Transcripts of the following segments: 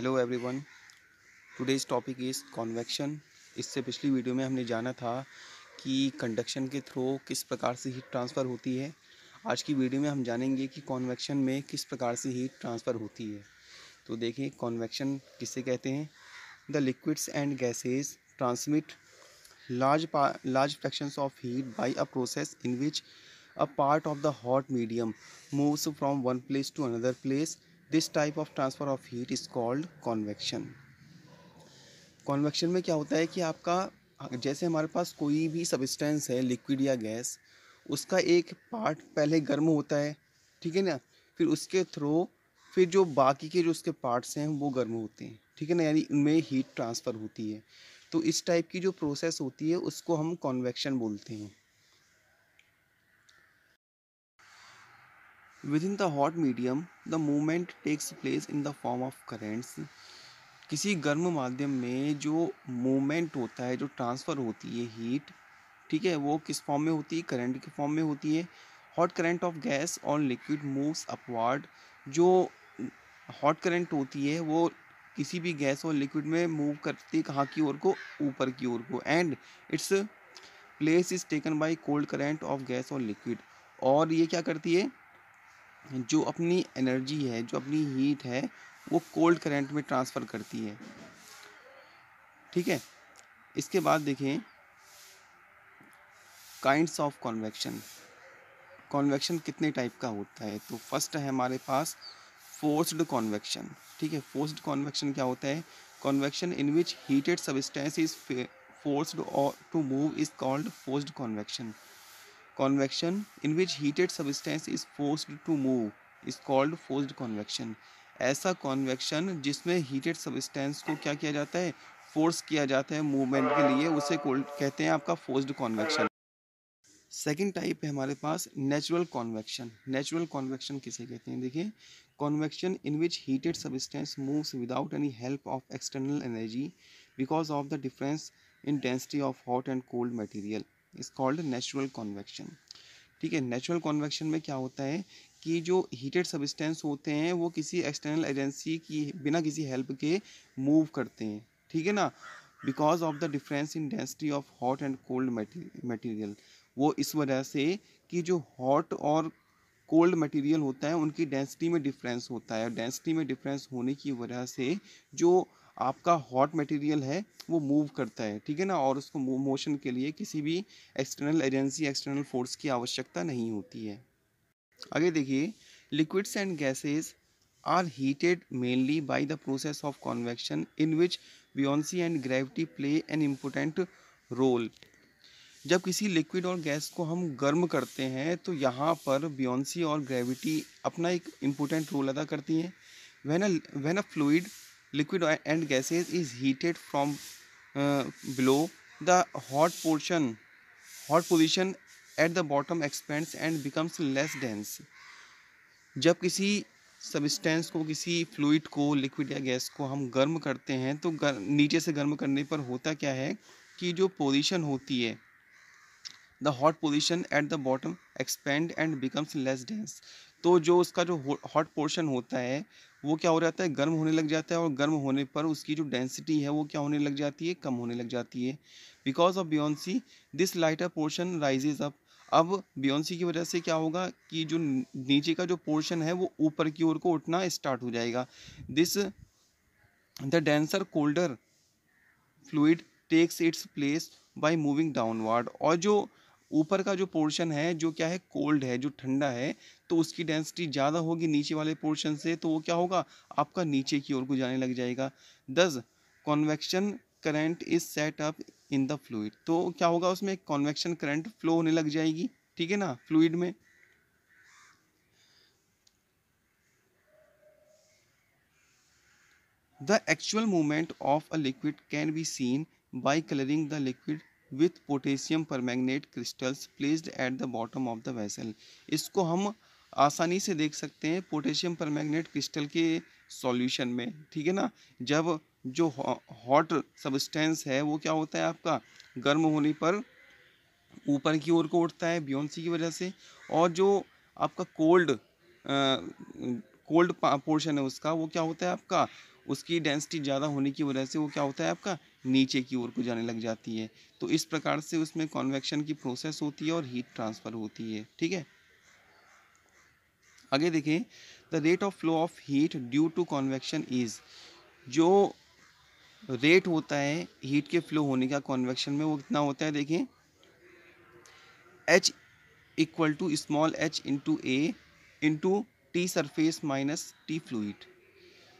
hello everyone today's topic is convection इससे पिछली video में हमने जाना था कि कंडक्शन के थ्रू किस प्रकार से हीट ट्रांसफ़र होती है आज की वीडियो में हम जानेंगे कि कॉन्वेक्शन में किस प्रकार से हीट ट्रांसफ़र होती है तो देखिए कॉन्वेक्शन किसे कहते हैं the liquids and gases transmit large large fractions of heat by a process in which a part of the hot medium moves from one place to another place this type of transfer of heat is called convection convection में क्या होता है कि आपका जैसे हमारे पास कोई भी सब्सटेंस है लिक्विड या गैस उसका एक पार्ट पहले गर्म होता है ठीक है ना फिर उसके थ्रू फिर जो बाकी के जो उसके पार्ट्स हैं वो गर्म होते हैं ठीक है ना यानी उनमें हीट ट्रांसफ़र होती है तो इस टाइप की जो प्रोसेस होती है उसको हम कॉन्वेक्शन बोलते हैं in the hot medium the movement takes place in the form of currents किसी गर्म माध्यम में जो मूवमेंट होता है जो ट्रांसफ़र होती है हीट ठीक है वो किस फॉर्म में होती है करंट के फॉर्म में होती है हॉट करंट ऑफ गैस और लिक्विड मूव्स अपवर्ड जो हॉट करंट होती है वो किसी भी गैस और लिक्विड में मूव करती है कहाँ की ओर को ऊपर की ओर को and its place is taken by cold current of gas और लिक्विड और ये क्या करती है जो अपनी एनर्जी है जो अपनी हीट है वो कोल्ड करंट में ट्रांसफ़र करती है ठीक है इसके बाद देखें काइंड्स ऑफ कॉन्वेक्शन कॉन्वेक्शन कितने टाइप का होता है तो फर्स्ट है हमारे पास फोर्स्ड कॉन्वेक्शन ठीक है फोर्स्ड कॉन्वेक्शन क्या होता है convection in which heated substance is forced to move is called forced convection convection in which heated substance is forced to move is called forced convection ऐसा convection जिसमें heated substance को क्या किया जाता है फोर्स किया जाता है मूवमेंट के लिए उसे कहते हैं आपका फोर्स्ड कॉन्वेक्शन सेकेंड टाइप है हमारे पास नेचुरल कॉन्वेक्शन नेचुरल कॉन्वेक्शन किसे कहते हैं देखिए convection in which heated substance moves without any help of external energy because of the difference in density of hot and cold material is called natural convection ठीक है natural convection में क्या होता है कि जो हीटेड सबिस्टेंस होते हैं वो किसी एक्सटर्नल एजेंसी की बिना किसी हेल्प के मूव करते हैं ठीक है ना because of the difference in density of hot and cold material वो इस वजह से कि जो हॉट और कोल्ड मटेरियल होता है उनकी डेंसिटी में डिफरेंस होता है डेंसिटी में डिफरेंस होने की वजह से जो आपका हॉट मटेरियल है वो मूव करता है ठीक है ना और उसको मोशन के लिए किसी भी एक्सटर्नल एजेंसी एक्सटर्नल फोर्स की आवश्यकता नहीं होती है आगे देखिए liquids and gases are heated mainly by the process of convection in which buoyancy and gravity play an important role जब किसी लिक्विड और गैस को हम गर्म करते हैं तो यहाँ पर बियॉन्सी और ग्रेविटी अपना एक इम्पोर्टेंट रोल अदा करती हैं when a when a fluid liquid and gases is heated from uh, below the hot portion hot position at the bottom expands and becomes less dense जब किसी सबिस्टेंस को किसी फ्लूड को लिक्विड या gas को हम गर्म करते हैं तो गर, नीचे से गर्म करने पर होता क्या है कि जो पोजीशन होती है the hot position at the bottom expand and becomes less dense तो जो उसका जो हॉट पोर्शन होता है वो क्या हो जाता है गर्म होने लग जाता है और गर्म होने पर उसकी जो डेंसिटी है वो क्या होने लग जाती है कम होने लग जाती है because of buoyancy this lighter portion rises up अब बियॉन्सी की वजह से क्या होगा कि जो नीचे का जो पोर्शन है वो ऊपर की ओर को उठना स्टार्ट हो जाएगा this the denser colder fluid takes its place by moving downward और जो ऊपर का जो पोर्शन है जो क्या है कोल्ड है जो ठंडा है तो उसकी डेंसिटी ज़्यादा होगी नीचे वाले पोर्शन से तो वो क्या होगा आपका नीचे की ओर को जाने लग जाएगा thus convection current is set up in the fluid तो क्या होगा उसमें कॉन्वेक्शन करंट फ्लो होने लग जाएगी ठीक है ना फ्लूड में the actual movement of a liquid can be seen by colouring the liquid with potassium manganate crystals placed at the bottom of the vessel इसको हम आसानी से देख सकते हैं पोटेशियम मैगनेट क्रिस्टल के सॉल्यूशन में ठीक है ना जब जो हॉट सबस्टेंस है वो क्या होता है आपका गर्म होने पर ऊपर की ओर को उठता है बियॉन्सी की वजह से और जो आपका कोल्ड कोल्ड पोर्शन है उसका वो क्या होता है आपका उसकी डेंसिटी ज़्यादा होने की वजह से वो क्या होता है आपका नीचे की ओर को जाने लग जाती है तो इस प्रकार से उसमें कॉन्वेक्शन की प्रोसेस होती है और हीट ट्रांसफ़र होती है ठीक है आगे देखें the rate of flow of heat due to convection is जो रेट होता है हीट के फ्लो होने का कॉन्वेक्शन में वो कितना होता है देखें H equal to small H into A into T surface minus T fluid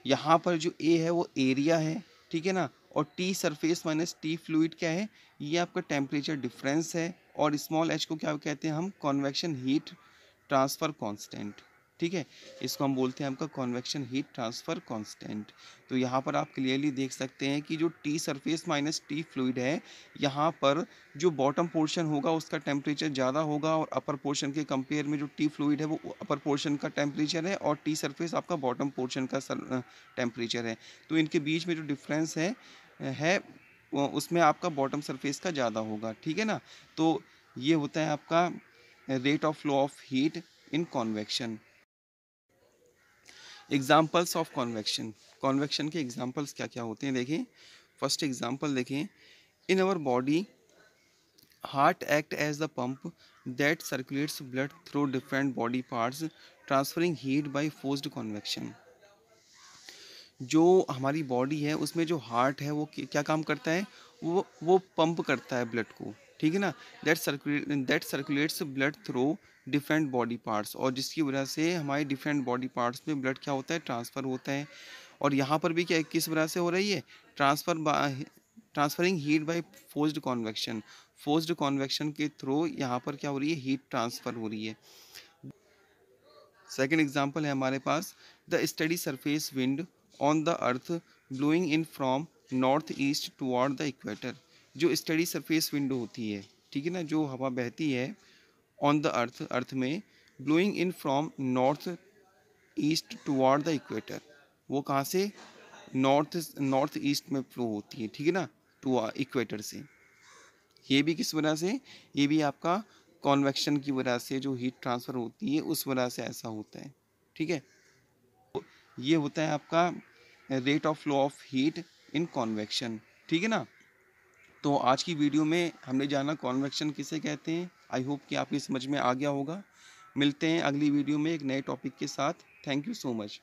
यहाँ पर जो ए है वो एरिया है ठीक है ना और T surface minus T fluid क्या है ये आपका टेम्परेचर डिफरेंस है और स्मॉल एच को क्या कहते हैं हम कॉन्वेक्शन हीट ट्रांसफ़र कॉन्स्टेंट ठीक है इसको हम बोलते हैं आपका कॉन्वेक्शन हीट ट्रांसफ़र कांस्टेंट तो यहाँ पर आप क्लियरली देख सकते हैं कि जो T surface minus T fluid है यहाँ पर जो बॉटम पोर्शन होगा उसका टेम्परेचर ज़्यादा होगा और अपर पोर्शन के कंपेयर में जो टी फ्लूड है वो अपर पोर्शन का टेम्परेचर है और टी सरफेस आपका बॉटम पोर्शन का टेम्परेचर है तो इनके बीच में जो डिफ्रेंस है है उसमें आपका बॉटम सरफेस का ज़्यादा होगा ठीक है ना तो ये होता है आपका rate of flow of heat in convection examples of convection convection के एग्जाम्पल्स क्या क्या होते हैं देखें फर्स्ट एग्जाम्पल देखें in our body heart act as the pump that circulates blood through different body parts transferring heat by forced convection जो हमारी body है उसमें जो हार्ट है वो क्या काम करता है वो वो पंप करता है ब्लड को ठीक है ना that circulate that circulates blood through different body parts और जिसकी वजह से हमारे डिफरेंट बॉडी पार्ट्स में ब्लड क्या होता है ट्रांसफ़र होता है और यहाँ पर भी क्या किस वजह से हो रही है transfer transferring heat by forced convection forced convection के थ्रू यहाँ पर क्या हो रही है हीट ट्रांसफ़र हो रही है सेकेंड एग्जाम्पल है हमारे पास the steady surface wind on the earth blowing in from north east toward the equator जो स्टडी सरफेस विंडो होती है ठीक है ना जो हवा बहती है ऑन द अर्थ अर्थ में blowing in from north east toward the equator वो कहाँ से नॉर्थ नॉर्थ ईस्ट में फ्लो होती है ठीक है ना टू इक्वेटर से ये भी किस वजह से ये भी आपका कॉन्वेक्शन की वजह से जो हीट ट्रांसफ़र होती है उस वजह से ऐसा होता है ठीक है ये होता है आपका rate of flow of heat in convection ठीक है ना तो आज की वीडियो में हमने जाना कॉन्वेक्शन किसे कहते हैं आई होप कि आपकी समझ में आ गया होगा मिलते हैं अगली वीडियो में एक नए टॉपिक के साथ थैंक यू सो मच